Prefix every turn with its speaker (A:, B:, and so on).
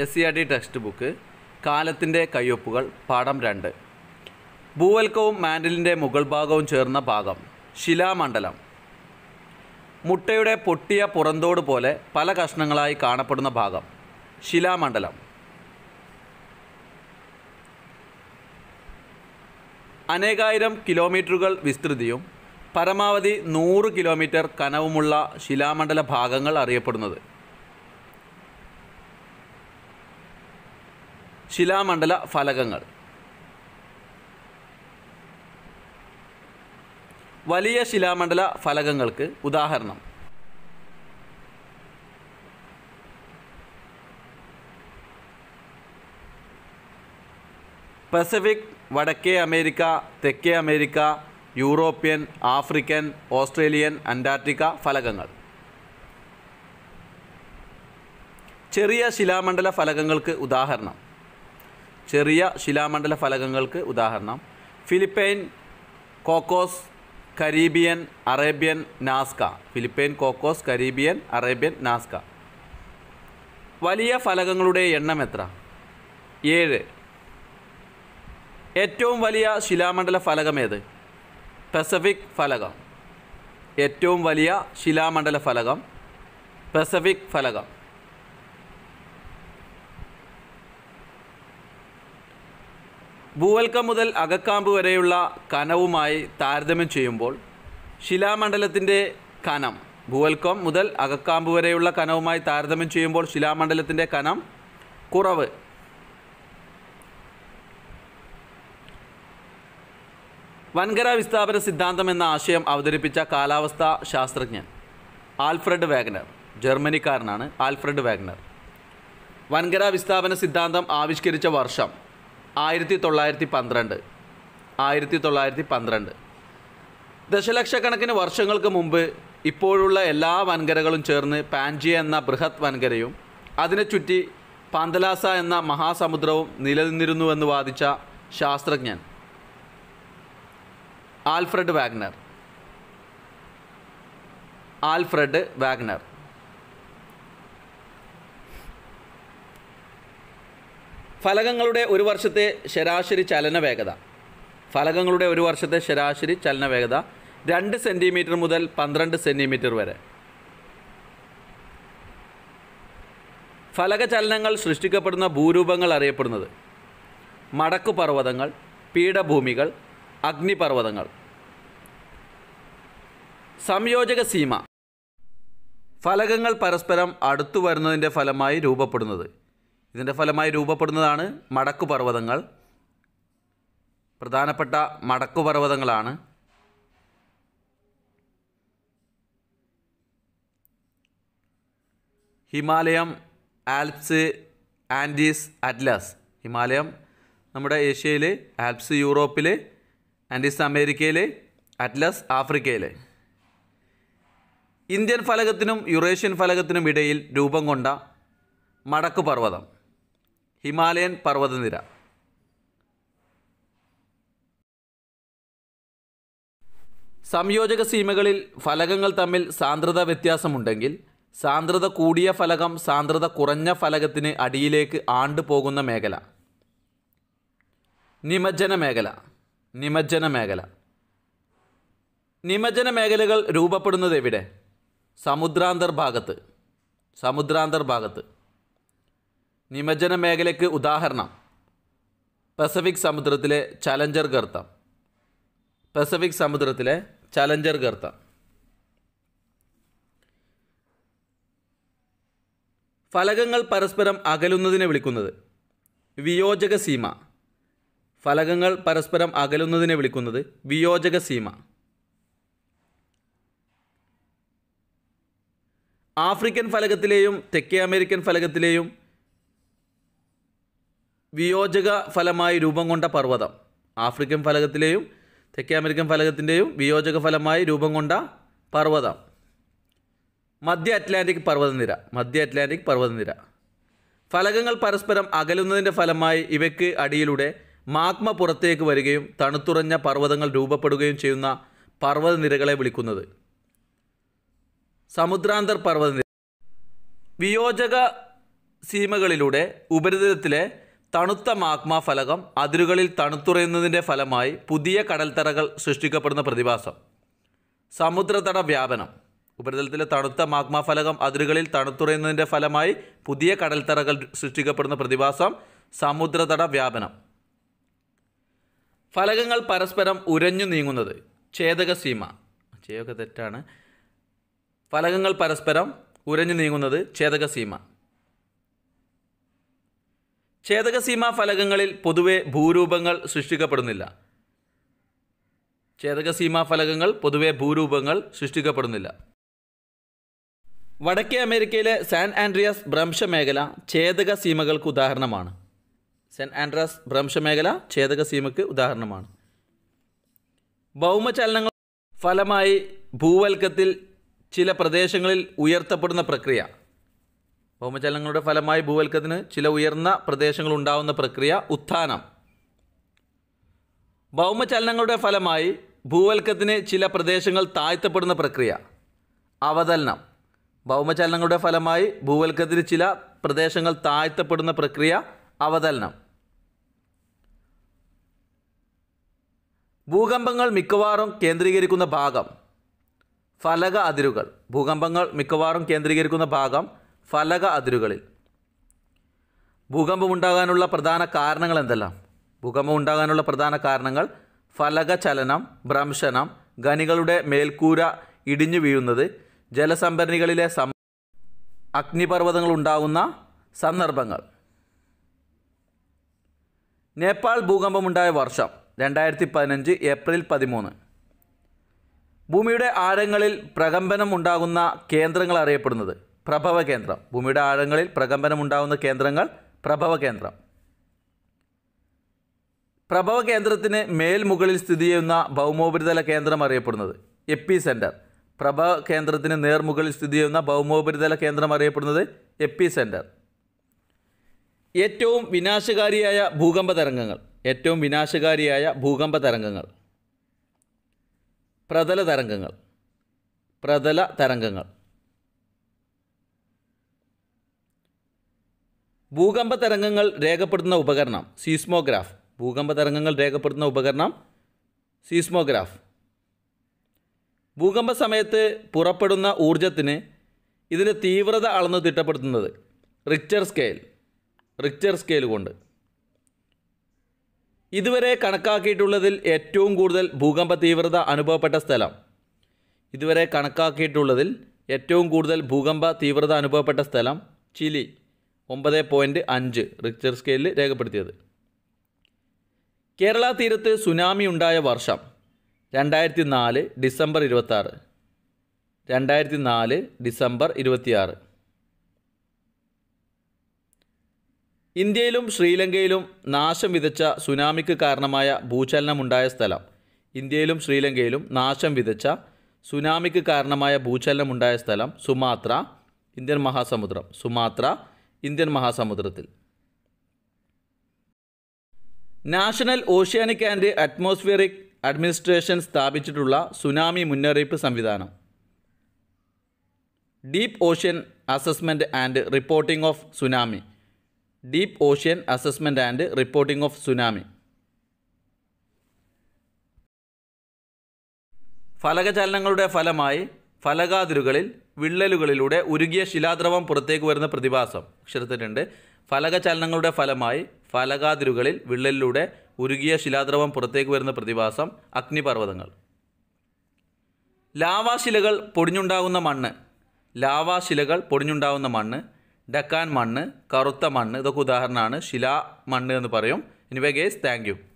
A: S C R T text book കാലത്തിൻ്റെ കയ്യൊപ്പുകൾ പാഠം രണ്ട് ഭൂവൽക്കവും മാൻഡലിൻ്റെ മുഗൾ ഭാഗവും ചേർന്ന ഭാഗം ശിലാമണ്ഡലം മുട്ടയുടെ പൊട്ടിയ പുറന്തോട് പോലെ പല കഷ്ണങ്ങളായി കാണപ്പെടുന്ന ഭാഗം ശിലാമണ്ഡലം അനേകായിരം കിലോമീറ്ററുകൾ വിസ്തൃതിയും പരമാവധി നൂറ് കിലോമീറ്റർ കനവുമുള്ള ശിലാമണ്ഡല ഭാഗങ്ങൾ അറിയപ്പെടുന്നത് ശിലാമണ്ഡല ഫലകങ്ങൾ വലിയ ശിലാമണ്ഡല ഫലകങ്ങൾക്ക് ഉദാഹരണം പസഫിക് വടക്കേ അമേരിക്ക തെക്കേ America European African Australian Antarctica ഫലകങ്ങൾ ചെറിയ ശിലാമണ്ഡല ഫലകങ്ങൾക്ക് ഉദാഹരണം ചെറിയ ശിലാമണ്ഡല ഫലകങ്ങൾക്ക് ഉദാഹരണം Philippine Cocos Caribbean Arabian Nazca Philippine Cocos Caribbean Arabian Nazca വലിയ ഫലകങ്ങളുടെ എണ്ണം എത്ര ഏഴ് ഏറ്റവും വലിയ ശിലാമണ്ഡല ഫലകം ഏത് പസഫിക് ഫലകം ഏറ്റവും വലിയ ശിലാമണ്ഡല ഫലകം പസഫിക് ഫലകം ഭൂവൽക്കം മുതൽ അകക്കാമ്പ് വരെയുള്ള കനവുമായി താരതമ്യം ചെയ്യുമ്പോൾ ശിലാമണ്ഡലത്തിൻ്റെ കനം ഭൂവൽക്കം മുതൽ അകക്കാമ്പ് വരെയുള്ള കനവുമായി താരതമ്യം ചെയ്യുമ്പോൾ ശിലാമണ്ഡലത്തിൻ്റെ കനം കുറവ് വൻകര വിസ്ഥാപന സിദ്ധാന്തം എന്ന ആശയം അവതരിപ്പിച്ച കാലാവസ്ഥാ ശാസ്ത്രജ്ഞൻ ആൽഫ്രഡ് വാഗ്നർ ജർമ്മനിക്കാരനാണ് ആൽഫ്രഡ് വാഗ്നർ വൻകര വിസ്ഥാപന സിദ്ധാന്തം ആവിഷ്കരിച്ച വർഷം ആയിരത്തി തൊള്ളായിരത്തി പന്ത്രണ്ട് ആയിരത്തി തൊള്ളായിരത്തി പന്ത്രണ്ട് ദശലക്ഷക്കണക്കിന് വർഷങ്ങൾക്ക് മുമ്പ് ഇപ്പോഴുള്ള എല്ലാ വൻകരകളും ചേർന്ന് പാൻജിയ എന്ന ബൃഹത് വൻകരയും അതിനെ ചുറ്റി പാന്തലാസ എന്ന മഹാസമുദ്രവും നിലനിന്നിരുന്നുവെന്ന് വാദിച്ച ശാസ്ത്രജ്ഞൻ ആൽഫ്രഡ് വാഗ്നർ ആൽഫ്രഡ് വാഗ്നർ ഫലകങ്ങളുടെ ഒരു വർഷത്തെ ശരാശരി ചലന വേഗത ഫലകങ്ങളുടെ ഒരു വർഷത്തെ ശരാശരി ചലന വേഗത രണ്ട് സെൻറ്റിമീറ്റർ മുതൽ പന്ത്രണ്ട് സെൻറ്റിമീറ്റർ വരെ ഫലകചലനങ്ങൾ സൃഷ്ടിക്കപ്പെടുന്ന ഭൂരൂപങ്ങൾ അറിയപ്പെടുന്നത് മടക്കുപർവ്വതങ്ങൾ പീഠഭൂമികൾ അഗ്നിപർവ്വതങ്ങൾ സംയോജക സീമ ഫലകങ്ങൾ പരസ്പരം അടുത്തു വരുന്നതിൻ്റെ ഫലമായി രൂപപ്പെടുന്നത് ഇതിൻ്റെ ഫലമായി രൂപപ്പെടുന്നതാണ് മടക്കു പർവ്വതങ്ങൾ പ്രധാനപ്പെട്ട മടക്കു പർവ്വതങ്ങളാണ് ഹിമാലയം ആൽപ്സ് ആൻഡീസ് അറ്റ്ലാസ് ഹിമാലയം നമ്മുടെ ഏഷ്യയിൽ ആൽപ്സ് യൂറോപ്പിൽ ആൻഡീസ് അമേരിക്കയിൽ അറ്റ്ലസ് ആഫ്രിക്കയിൽ ഇന്ത്യൻ ഫലകത്തിനും യുറേഷ്യൻ ഫലകത്തിനും ഇടയിൽ രൂപം കൊണ്ട മടക്കു പർവ്വതം ഹിമാലയൻ പർവ്വതനിര സംയോജക സീമകളിൽ ഫലകങ്ങൾ തമ്മിൽ സാന്ദ്രത വ്യത്യാസമുണ്ടെങ്കിൽ സാന്ദ്രത കൂടിയ ഫലകം സാന്ദ്രത കുറഞ്ഞ ഫലകത്തിന് അടിയിലേക്ക് ആണ്ടു പോകുന്ന മേഖല നിമജ്ജന മേഖല നിമജ്ജന മേഖല നിമജ്ജന മേഖലകൾ രൂപപ്പെടുന്നത് എവിടെ സമുദ്രാന്തർഭാഗത്ത് സമുദ്രാന്തർഭാഗത്ത് നിമജ്ജന മേഖലയ്ക്ക് ഉദാഹരണം പസഫിക് സമുദ്രത്തിലെ ചലഞ്ചർ ഗർത്തം പസഫിക് സമുദ്രത്തിലെ ചലഞ്ചർ ഗർത്തം ഫലകങ്ങൾ പരസ്പരം അകലുന്നതിനെ വിളിക്കുന്നത് വിയോജക സീമ ഫലകങ്ങൾ പരസ്പരം അകലുന്നതിനെ വിളിക്കുന്നത് വിയോജക സീമ ആഫ്രിക്കൻ ഫലകത്തിലെയും തെക്കേ അമേരിക്കൻ ഫലകത്തിലെയും വിയോജക ഫലമായി രൂപം കൊണ്ട പർവ്വതം ആഫ്രിക്കൻ ഫലകത്തിലെയും തെക്കേ അമേരിക്കൻ ഫലകത്തിൻ്റെയും വിയോജക ഫലമായി രൂപം കൊണ്ട പർവ്വതം മധ്യ അറ്റ്ലാന്റിക് പർവ്വതനിര മധ്യ അറ്റ്ലാന്റിക് പർവ്വതനിര ഫലകങ്ങൾ പരസ്പരം അകലുന്നതിൻ്റെ ഫലമായി ഇവയ്ക്ക് അടിയിലൂടെ മാഗ്മ പുറത്തേക്ക് വരികയും തണുത്തുറഞ്ഞ പർവ്വതങ്ങൾ രൂപപ്പെടുകയും ചെയ്യുന്ന പർവ്വതനിരകളെ വിളിക്കുന്നത് സമുദ്രാന്തർ പർവ്വതനിര വിയോജക സീമകളിലൂടെ ഉപരിതലത്തിലെ തണുത്ത മാഗ്മ ഫലകം അതിരുകളിൽ തണുത്തുറയുന്നതിൻ്റെ ഫലമായി പുതിയ കടൽത്തറകൾ സൃഷ്ടിക്കപ്പെടുന്ന പ്രതിഭാസം സമുദ്രതട വ്യാപനം ഉപരിതലത്തിലെ തണുത്ത മാഗ്മ ഫലകം അതിരുകളിൽ തണുത്തുറയുന്നതിൻ്റെ ഫലമായി പുതിയ കടൽത്തറകൾ സൃഷ്ടിക്കപ്പെടുന്ന പ്രതിഭാസം സമുദ്രതട വ്യാപനം ഫലകങ്ങൾ പരസ്പരം ഉരഞ്ഞു നീങ്ങുന്നത് ഛേദക സീമ ചെയ്യൊക്കെ തെറ്റാണ് ഫലകങ്ങൾ പരസ്പരം ഉരഞ്ഞു നീങ്ങുന്നത് ഛേദക സീമ ഛേദകസീമാ ഫലകങ്ങളിൽ പൊതുവെ ഭൂരൂപങ്ങൾ സൃഷ്ടിക്കപ്പെടുന്നില്ല ഛേദകസീമാ ഫലകങ്ങൾ പൊതുവെ ഭൂരൂപങ്ങൾ സൃഷ്ടിക്കപ്പെടുന്നില്ല വടക്കേ അമേരിക്കയിലെ സാൻ ആൻഡ്രിയാസ് മേഖല ഛേദക സീമകൾക്ക് ഉദാഹരണമാണ് സാൻ ആൻഡ്രിയാസ് മേഖല ഛേദക സീമയ്ക്ക് ഉദാഹരണമാണ് ഭൗമചലനങ്ങൾ ഫലമായി ഭൂവൽക്കത്തിൽ ചില പ്രദേശങ്ങളിൽ ഉയർത്തപ്പെടുന്ന പ്രക്രിയ ഭൗമചലനങ്ങളുടെ ഫലമായി ഭൂവൽക്കത്തിന് ചില ഉയർന്ന പ്രദേശങ്ങൾ ഉണ്ടാവുന്ന പ്രക്രിയ ഉത്ഥാനം ഭൗമചലനങ്ങളുടെ ഫലമായി ഭൂവൽക്കത്തിന് ചില പ്രദേശങ്ങൾ താഴ്ത്തപ്പെടുന്ന പ്രക്രിയ അവതലനം ഭൗമചലനങ്ങളുടെ ഫലമായി ഭൂവൽക്കത്തിന് ചില പ്രദേശങ്ങൾ താഴ്ത്തപ്പെടുന്ന പ്രക്രിയ അവതലനം ഭൂകമ്പങ്ങൾ മിക്കവാറും കേന്ദ്രീകരിക്കുന്ന ഭാഗം ഫലക അതിരുകൾ ഭൂകമ്പങ്ങൾ മിക്കവാറും കേന്ദ്രീകരിക്കുന്ന ഭാഗം ഫലക അതിരുകളിൽ ഭൂകമ്പമുണ്ടാകാനുള്ള പ്രധാന കാരണങ്ങൾ എന്തെല്ലാം ഭൂകമ്പം ഉണ്ടാകാനുള്ള പ്രധാന കാരണങ്ങൾ ഫലക ചലനം ഭ്രംശനം ഖനികളുടെ മേൽക്കൂര ഇടിഞ്ഞു വീഴുന്നത് ജലസംഭരണികളിലെ സം അഗ്നിപർവ്വതങ്ങൾ ഉണ്ടാകുന്ന സന്ദർഭങ്ങൾ നേപ്പാൾ ഭൂകമ്പമുണ്ടായ വർഷം രണ്ടായിരത്തി പതിനഞ്ച് ഏപ്രിൽ പതിമൂന്ന് ഭൂമിയുടെ ആഴങ്ങളിൽ പ്രകമ്പനം ഉണ്ടാകുന്ന കേന്ദ്രങ്ങൾ അറിയപ്പെടുന്നത് പ്രഭവ കേന്ദ്രം ഭൂമിയുടെ ആഴങ്ങളിൽ പ്രകമ്പനമുണ്ടാകുന്ന കേന്ദ്രങ്ങൾ പ്രഭവ കേന്ദ്രം പ്രഭവ കേന്ദ്രത്തിന് മേൽമുകളിൽ സ്ഥിതി ചെയ്യുന്ന ഭൗമോപരിതല കേന്ദ്രം അറിയപ്പെടുന്നത് എപ്പി സെൻറ്റർ പ്രഭവ കേന്ദ്രത്തിന് നേർമുകളിൽ സ്ഥിതി ചെയ്യുന്ന ഭൗമോപരിതല കേന്ദ്രം അറിയപ്പെടുന്നത് എപ്പി സെൻറ്റർ ഏറ്റവും വിനാശകാരിയായ ഭൂകമ്പ തരംഗങ്ങൾ ഏറ്റവും വിനാശകാരിയായ ഭൂകമ്പ തരംഗങ്ങൾ പ്രതല തരംഗങ്ങൾ പ്രതല തരംഗങ്ങൾ ഭൂകമ്പ തരംഗങ്ങൾ രേഖപ്പെടുത്തുന്ന ഉപകരണം സീസ്മോഗ്രാഫ് ഭൂകമ്പ തരംഗങ്ങൾ രേഖപ്പെടുത്തുന്ന ഉപകരണം സീസ്മോഗ്രാഫ് ഭൂകമ്പ സമയത്ത് പുറപ്പെടുന്ന ഊർജത്തിന് ഇതിൻ്റെ തീവ്രത അളന്ന് തിട്ടപ്പെടുത്തുന്നത് റിക്ചർ സ്കെയിൽ റിക്ചർ സ്കെയിൽ കൊണ്ട് ഇതുവരെ കണക്കാക്കിയിട്ടുള്ളതിൽ ഏറ്റവും കൂടുതൽ ഭൂകമ്പ തീവ്രത അനുഭവപ്പെട്ട സ്ഥലം ഇതുവരെ കണക്കാക്കിയിട്ടുള്ളതിൽ ഏറ്റവും കൂടുതൽ ഭൂകമ്പ തീവ്രത അനുഭവപ്പെട്ട സ്ഥലം ചിലി ഒമ്പത് പോയിൻറ്റ് അഞ്ച് റിക്ചർ സ്കെയിലിൽ രേഖപ്പെടുത്തിയത് കേരള തീരത്ത് സുനാമി ഉണ്ടായ വർഷം രണ്ടായിരത്തി നാല് ഡിസംബർ ഇരുപത്താറ് രണ്ടായിരത്തി നാല് ഡിസംബർ ഇരുപത്തിയാറ് ഇന്ത്യയിലും ശ്രീലങ്കയിലും നാശം വിതച്ച സുനാമിക്ക് കാരണമായ ഭൂചലനമുണ്ടായ സ്ഥലം ഇന്ത്യയിലും ശ്രീലങ്കയിലും നാശം വിതച്ച സുനാമിക്ക് കാരണമായ ഭൂചലനമുണ്ടായ സ്ഥലം സുമാത്ര ഇന്ത്യൻ മഹാസമുദ്രം സുമാത്ര ഇന്ത്യൻ മഹാസമുദ്രത്തിൽ National Oceanic and Atmospheric Administration സ്ഥാപിച്ചിട്ടുള്ള സുനാമി മുന്നറിയിപ്പ് സംവിധാനം deep ocean assessment and reporting of tsunami deep ocean assessment and reporting of tsunami ഫലകചലനങ്ങളുടെ ഫലമായി ഫലകാതിരുകളിൽ വിള്ളലുകളിലൂടെ ഉരുകിയ ശിലാദ്രവം പുറത്തേക്ക് വരുന്ന പ്രതിഭാസം അക്ഷരത്തിലുണ്ട് ഫലകചലനങ്ങളുടെ ഫലമായി ഫലകാതിരുകളിൽ വിള്ളലിലൂടെ ഉരുകിയ ശിലാദ്രവം പുറത്തേക്ക് വരുന്ന പ്രതിഭാസം അഗ്നിപർവ്വതങ്ങൾ ലാവാശിലകൾ പൊടിഞ്ഞുണ്ടാകുന്ന മണ്ണ് ലാവാശിലകൾ പൊടിഞ്ഞുണ്ടാകുന്ന മണ്ണ് ഡക്കാൻ മണ്ണ് കറുത്ത മണ്ണ് ഇതൊക്കെ ഉദാഹരണമാണ് ശിലാ മണ്ണ് എന്ന് പറയും എനിവേ ഗേസ് താങ്ക്